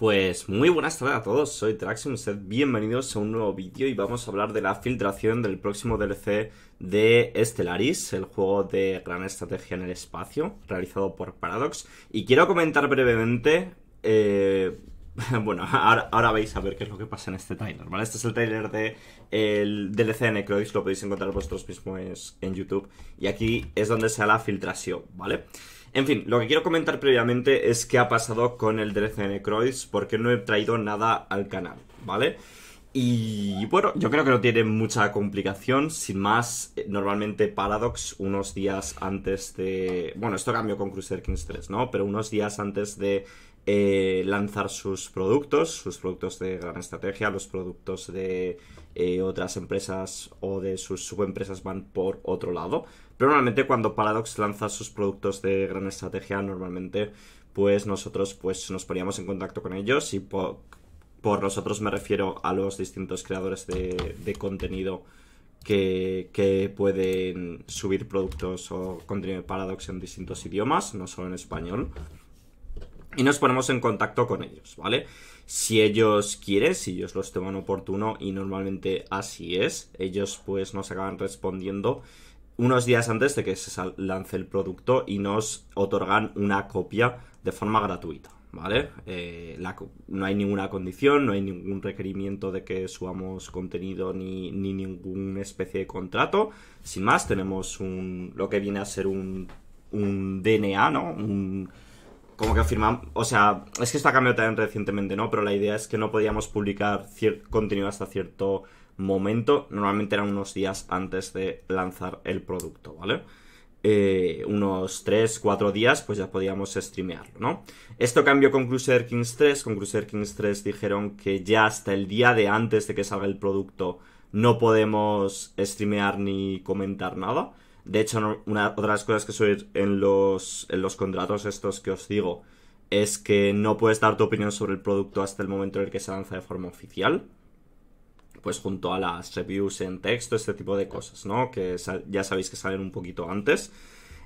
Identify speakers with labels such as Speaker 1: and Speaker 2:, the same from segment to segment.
Speaker 1: Pues muy buenas tardes a todos, soy Traxium, sed bienvenidos a un nuevo vídeo y vamos a hablar de la filtración del próximo DLC de Stellaris, el juego de gran estrategia en el espacio, realizado por Paradox. Y quiero comentar brevemente, eh, bueno, ahora, vais a ver qué es lo que pasa en este trailer, ¿vale? Este es el trailer de el DLC de lo podéis encontrar vosotros mismos en YouTube. Y aquí es donde se da la filtración, ¿vale? vale en fin, lo que quiero comentar previamente es qué ha pasado con el DLCN Croix, porque no he traído nada al canal, ¿vale? Y bueno, yo creo que no tiene mucha complicación, sin más, eh, normalmente Paradox unos días antes de... Bueno, esto cambió con Crusader Kings 3, ¿no? Pero unos días antes de eh, lanzar sus productos, sus productos de gran estrategia, los productos de eh, otras empresas o de sus subempresas van por otro lado. Pero normalmente cuando Paradox lanza sus productos de gran estrategia, normalmente pues nosotros pues nos poníamos en contacto con ellos y por, nosotros me refiero a los distintos creadores de, contenido que, que, pueden subir productos o contenido de Paradox en distintos idiomas, no solo en español y nos ponemos en contacto con ellos, ¿vale? Si ellos quieren, si ellos los toman oportuno y normalmente así es, ellos pues nos acaban respondiendo unos días antes de que se lance el producto y nos otorgan una copia de forma gratuita, ¿vale? Eh, no hay ninguna condición, no hay ningún requerimiento de que subamos contenido ni, ni ninguna especie de contrato. Sin más, tenemos un, lo que viene a ser un, un DNA, ¿no? Un, como que afirman, o sea, es que esto ha cambiado también recientemente, ¿no? Pero la idea es que no podíamos publicar contenido hasta cierto momento, normalmente eran unos días antes de lanzar el producto, ¿vale? Eh, unos 3, 4 días, pues ya podíamos streamearlo, ¿no? Esto cambió con Cruiser Kings 3. Con Cruiser Kings 3 dijeron que ya hasta el día de antes de que salga el producto no podemos streamear ni comentar nada. De hecho, una, de las cosas que soy en los, en los contratos estos que os digo es que no puedes dar tu opinión sobre el producto hasta el momento en el que se lanza de forma oficial. Pues junto a las reviews en texto, este tipo de cosas, ¿no? Que ya sabéis que salen un poquito antes.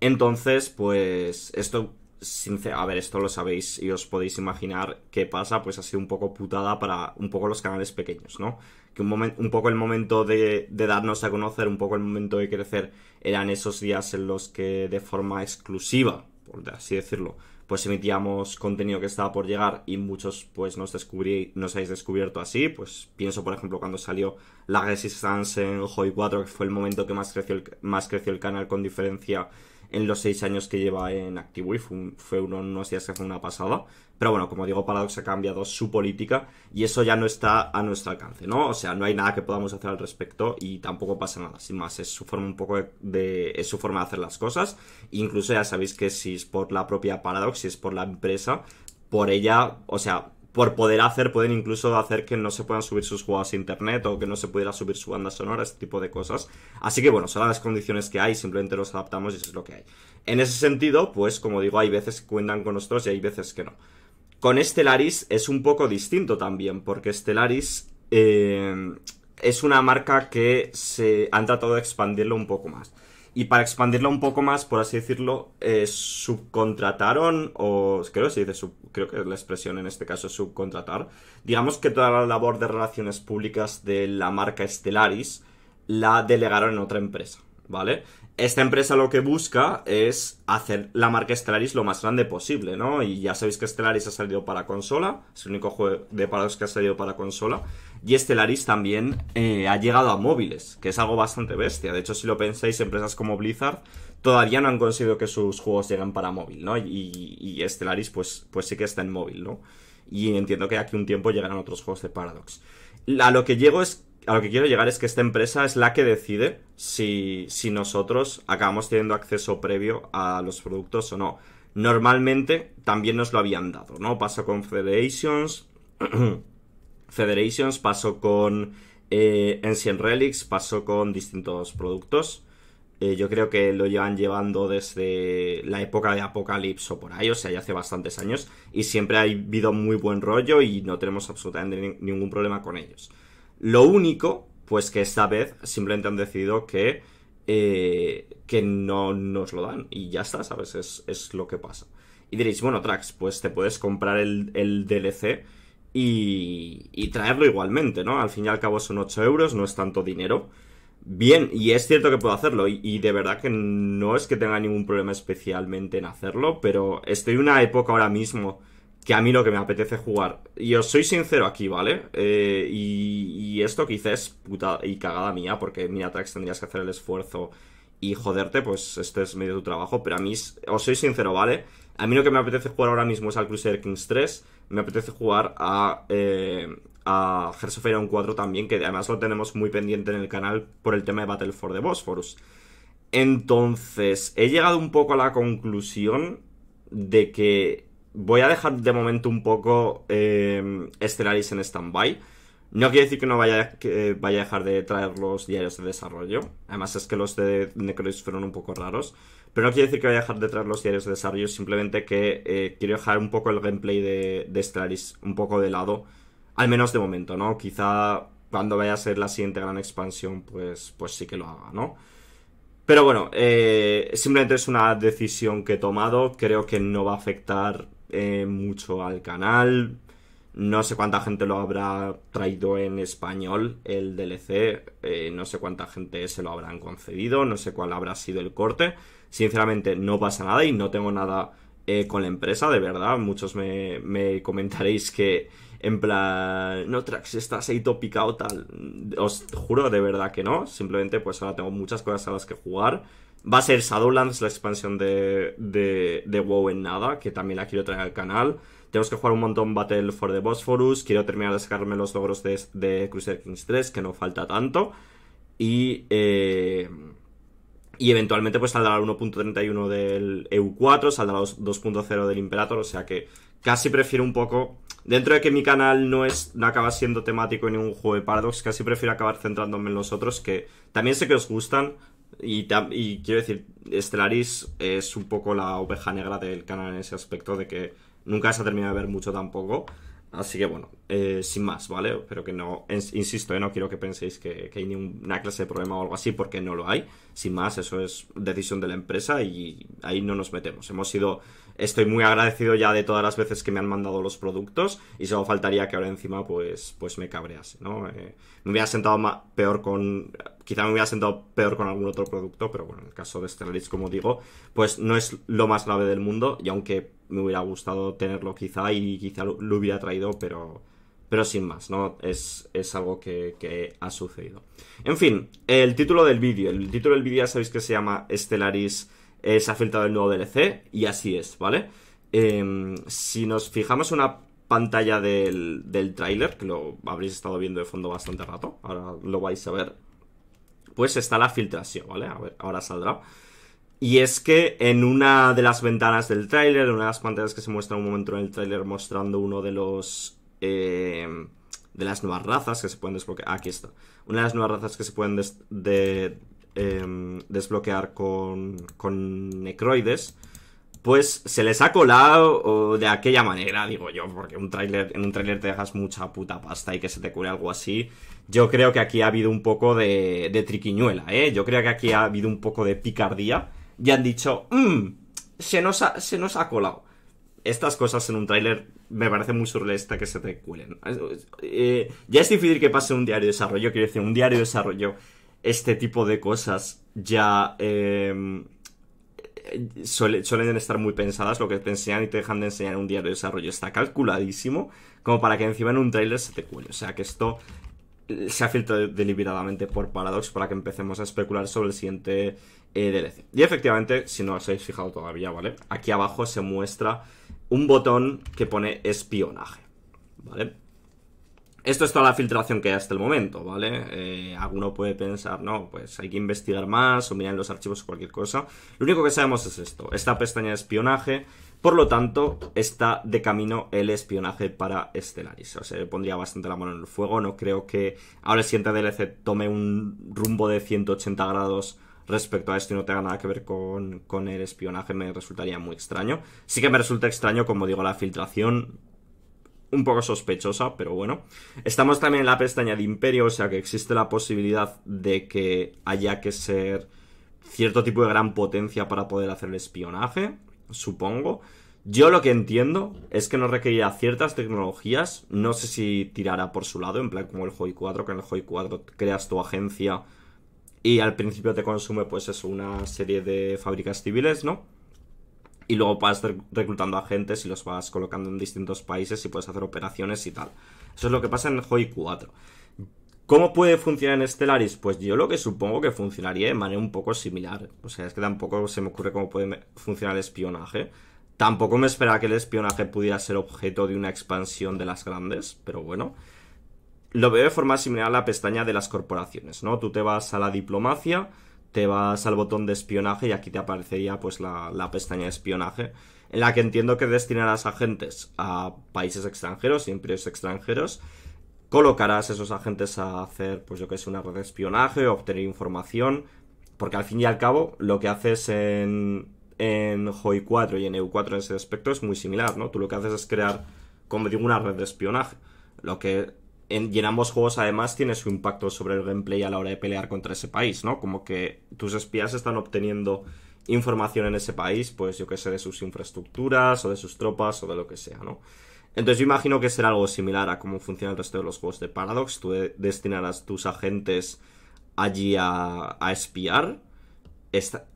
Speaker 1: Entonces, pues esto a ver, esto lo sabéis y os podéis imaginar qué pasa, pues ha sido un poco putada para un poco los canales pequeños, ¿no? Que un, poco el momento de, darnos a conocer, un poco el momento de crecer, eran esos días en los que de forma exclusiva, por así decirlo, pues emitíamos contenido que estaba por llegar y muchos pues nos descubrí, habéis descubierto así, pues pienso por ejemplo cuando salió la Resistance en Joy 4, que fue el momento que más más creció el canal con diferencia en los seis años que lleva en y Fue, fue uno, unos días que fue una pasada. Pero bueno, como digo, Paradox ha cambiado su política y eso ya no está a nuestro alcance, ¿no? O sea, no hay nada que podamos hacer al respecto y tampoco pasa nada. Sin más, es su forma un poco de, de es su forma de hacer las cosas. Incluso ya sabéis que si es por la propia Paradox, si es por la empresa, por ella, o sea, por poder hacer, pueden incluso hacer que no se puedan subir sus juegos a internet o que no se pudiera subir su banda sonora, este tipo de cosas. Así que bueno, son las condiciones que hay, simplemente los adaptamos y eso es lo que hay. En ese sentido, pues como digo, hay veces que cuentan con nosotros y hay veces que no. Con Stellaris es un poco distinto también, porque Stellaris eh, es una marca que se han tratado de expandirlo un poco más. Y para expandirla un poco más, por así decirlo, eh, subcontrataron, o creo que creo que es la expresión en este caso, subcontratar. Digamos que toda la labor de relaciones públicas de la marca Stellaris la delegaron en otra empresa. ¿vale? Esta empresa lo que busca es hacer la marca Stellaris lo más grande posible, ¿no? Y ya sabéis que Stellaris ha salido para consola, es el único juego de Paradox que ha salido para consola. Y Stellaris también eh, ha llegado a móviles, que es algo bastante bestia. De hecho, si lo pensáis, empresas como Blizzard todavía no han conseguido que sus juegos lleguen para móvil, ¿no? Y, Stellaris, pues, pues sí que está en móvil, ¿no? Y entiendo que aquí un tiempo llegarán otros juegos de Paradox. A lo que llego es a lo que quiero llegar es que esta empresa es la que decide si, nosotros acabamos teniendo acceso previo a los productos o no. Normalmente también nos lo habían dado, ¿no? Pasó con Federations, Federations, pasó con eh, Ancient Relics, pasó con distintos productos. Eh, yo creo que lo llevan llevando desde la época de Apocalypse o por ahí, o sea, ya hace bastantes años, y siempre ha habido muy buen rollo y no tenemos absolutamente ningún problema con ellos. Lo único, pues que esta vez simplemente han decidido que, eh, que no nos lo dan. Y ya está, ¿sabes? Es, es, lo que pasa. Y diréis, bueno, Trax, pues te puedes comprar el, DLC y, traerlo igualmente, ¿no? Al fin y al cabo son 8 euros, no es tanto dinero. Bien, y es cierto que puedo hacerlo, y de verdad que no es que tenga ningún problema especialmente en hacerlo, pero estoy en una época ahora mismo que a mí lo que me apetece jugar. Y os soy sincero aquí, ¿vale? Eh, y, esto quizás es puta y cagada mía, porque Minatrax tendrías que hacer el esfuerzo y joderte, pues este es medio de tu trabajo. Pero a mí, os soy sincero, ¿vale? A mí lo que me apetece jugar ahora mismo es al Crusader Kings 3. Me apetece jugar a. Eh, a of 4 también, que además lo tenemos muy pendiente en el canal por el tema de Battle for the Bosphorus. Entonces, he llegado un poco a la conclusión de que voy a dejar de momento un poco eh, Stellaris en stand-by. No quiere decir que no vaya, vaya a dejar de traer los diarios de desarrollo. Además es que los de Necrois fueron un poco raros. Pero no quiere decir que vaya a dejar de traer los diarios de desarrollo. Simplemente que eh, quiero dejar un poco el gameplay de, de Stellaris un poco de lado. Al menos de momento, ¿no? Quizá cuando vaya a ser la siguiente gran expansión, pues, pues sí que lo haga, ¿no? Pero bueno, eh, simplemente es una decisión que he tomado. Creo que no va a afectar eh, mucho al canal. No sé cuánta gente lo habrá traído en español el DLC, eh, no sé cuánta gente se lo habrán concedido, no sé cuál habrá sido el corte. Sinceramente no pasa nada y no tengo nada eh, con la empresa, de verdad. Muchos me comentaréis que en plan, no, tracks, estás ahí topicado tal. Os juro de verdad que no, simplemente pues ahora tengo muchas cosas a las que jugar. Va a ser Shadowlands la expansión de, de, de WoW en nada, que también la quiero traer al canal. Tenemos que jugar un montón Battle for the Bosphorus. Quiero terminar de sacarme los logros de, de Crusader Kings 3, que no falta tanto. Y, eh, y eventualmente pues saldrá el 1.31 del EU4, saldrá el 2.0 del Imperator. O sea que casi prefiero un poco Dentro de que mi canal no, es, no acaba siendo temático en ningún juego de Paradox, casi prefiero acabar centrándome en los otros que también sé que os gustan. Y, y quiero decir, Stellaris es un poco la oveja negra del canal en ese aspecto de que nunca se ha terminado de ver mucho tampoco. Así que bueno, eh, sin más, ¿vale? Pero que no, insisto, eh, no quiero que penséis que, que hay una clase de problema o algo así porque no lo hay sin más, eso es decisión de la empresa y ahí no nos metemos. Hemos sido, estoy muy agradecido ya de todas las veces que me han mandado los productos y solo faltaría que ahora encima pues, pues me cabrease, ¿no? Eh, me hubiera sentado peor con, quizá me hubiera sentado peor con algún otro producto, pero bueno, en el caso de Stellaris, como digo, pues no es lo más grave del mundo y aunque me hubiera gustado tenerlo quizá y quizá lo hubiera traído, pero pero sin más, ¿no? Es, algo que, ha sucedido. En fin, el título del vídeo. El título del vídeo ya sabéis que se llama Estelaris se ha filtrado el nuevo DLC y así es, ¿vale? Em, si nos fijamos en una pantalla del, del tráiler, que lo habréis estado viendo de fondo bastante rato, ahora lo vais a ver, pues está la filtración, ¿vale? A ver, ahora saldrá. Y es que en una de las ventanas del tráiler, en una de las pantallas que se muestra un momento en el tráiler mostrando uno de los Em, de las nuevas razas que se pueden desbloquear. Ah, aquí está. Una de las nuevas razas que se pueden em, desbloquear con, con necroides. Pues se les ha colado de aquella manera, digo yo, porque un en un tráiler te dejas mucha puta pasta y que se te cure algo así. Yo creo que aquí ha habido un poco de, triquiñuela, ¿eh? Yo creo que aquí ha habido un poco de picardía y han dicho, mm, se nos ha, se nos ha colado. Estas cosas en un tráiler me parece muy surrealista que se te cuelen. Eh, ya es difícil que pase un diario de desarrollo, quiero decir, un diario de desarrollo, este tipo de cosas ya em, eh, suelen, estar muy pensadas, lo que te enseñan y te dejan de enseñar en un diario de desarrollo está calculadísimo, como para que encima en un trailer se te cuele. O sea que esto eh, se ha filtrado deliberadamente por Paradox para que empecemos a especular sobre el siguiente DLC. Y efectivamente, si no os habéis fijado todavía, ¿vale? Aquí abajo se muestra un botón que pone espionaje, ¿vale? Esto es toda la filtración que hay hasta el momento, ¿vale? Eh, alguno puede pensar, no, pues hay que investigar más o mirar en los archivos o cualquier cosa. Lo único que sabemos es esto, esta pestaña de espionaje, por lo tanto, está de camino el espionaje para Stellaris. O sea, pondría bastante la mano en el fuego, no creo que ahora el siguiente DLC tome un rumbo de 180 grados respecto a esto y no tenga nada que ver con, el espionaje me resultaría muy extraño. Sí que me resulta extraño, como digo, la filtración un poco sospechosa, pero bueno. Estamos también en la pestaña de imperio, o sea que existe la posibilidad de que haya que ser cierto tipo de gran potencia para poder hacer el espionaje, supongo. Yo lo que entiendo es que nos requerirá ciertas tecnologías, no sé si tirará por su lado, en plan como el Joy 4, que en el Joy 4 creas tu agencia y al principio te consume, pues es una serie de fábricas civiles, ¿no? Y luego vas reclutando agentes y los vas colocando en distintos países y puedes hacer operaciones y tal. Eso es lo que pasa en hoy 4. ¿Cómo puede funcionar en Stellaris? Pues yo lo que supongo que funcionaría de manera un poco similar. O sea, es que tampoco se me ocurre cómo puede funcionar el espionaje. Tampoco me esperaba que el espionaje pudiera ser objeto de una expansión de las grandes, pero bueno lo veo de forma similar a la pestaña de las corporaciones, ¿no? Tú te vas a la diplomacia, te vas al botón de espionaje y aquí te aparecería pues la, la pestaña de espionaje, en la que entiendo que destinarás agentes a países extranjeros y imperios extranjeros, colocarás esos agentes a hacer, pues yo que sé, una red de espionaje, obtener información, porque al fin y al cabo lo que haces en, en HOI 4 y en EU4 en ese aspecto es muy similar, ¿no? Tú lo que haces es crear, como digo, una red de espionaje. Lo que en, y en ambos juegos además tiene su impacto sobre el gameplay a la hora de pelear contra ese país, ¿no? Como que tus espías están obteniendo información en ese país, pues yo que sé, de sus infraestructuras o de sus tropas o de lo que sea, ¿no? Entonces yo imagino que será algo similar a cómo funciona el resto de los juegos de Paradox. Tú destinarás tus agentes allí a, a espiar,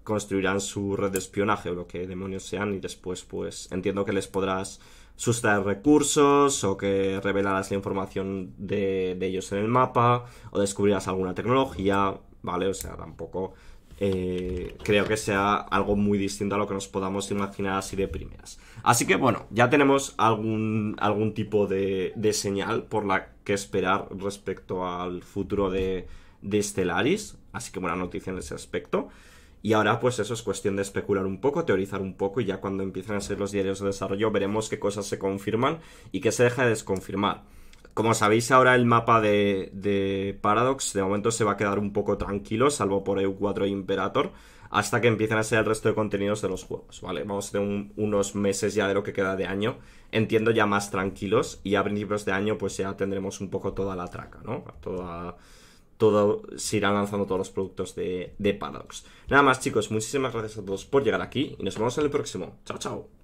Speaker 1: construirán su red de espionaje o lo que demonios sean y después pues entiendo que les podrás sustraer recursos o que revelaras la información de, ellos en el mapa o descubrirás alguna tecnología, ¿vale? O sea, tampoco eh, creo que sea algo muy distinto a lo que nos podamos imaginar así de primeras. Así que bueno, ya tenemos algún, algún tipo de, de señal por la que esperar respecto al futuro de, de Stellaris, así que buena noticia en ese aspecto. Y ahora pues eso es cuestión de especular un poco, teorizar un poco y ya cuando empiecen a ser los diarios de desarrollo veremos qué cosas se confirman y qué se deja de desconfirmar. Como sabéis ahora el mapa de, Paradox de momento se va a quedar un poco tranquilo, salvo por EU4 Imperator, hasta que empiecen a ser el resto de contenidos de los juegos, ¿vale? Vamos a unos meses ya de lo que queda de año, entiendo ya más tranquilos y a principios de año pues ya tendremos un poco toda la traca, ¿no? Toda todo, se irán lanzando todos los productos de, de Paradox. Nada más chicos, muchísimas gracias a todos por llegar aquí y nos vemos en el próximo. Chao, chao.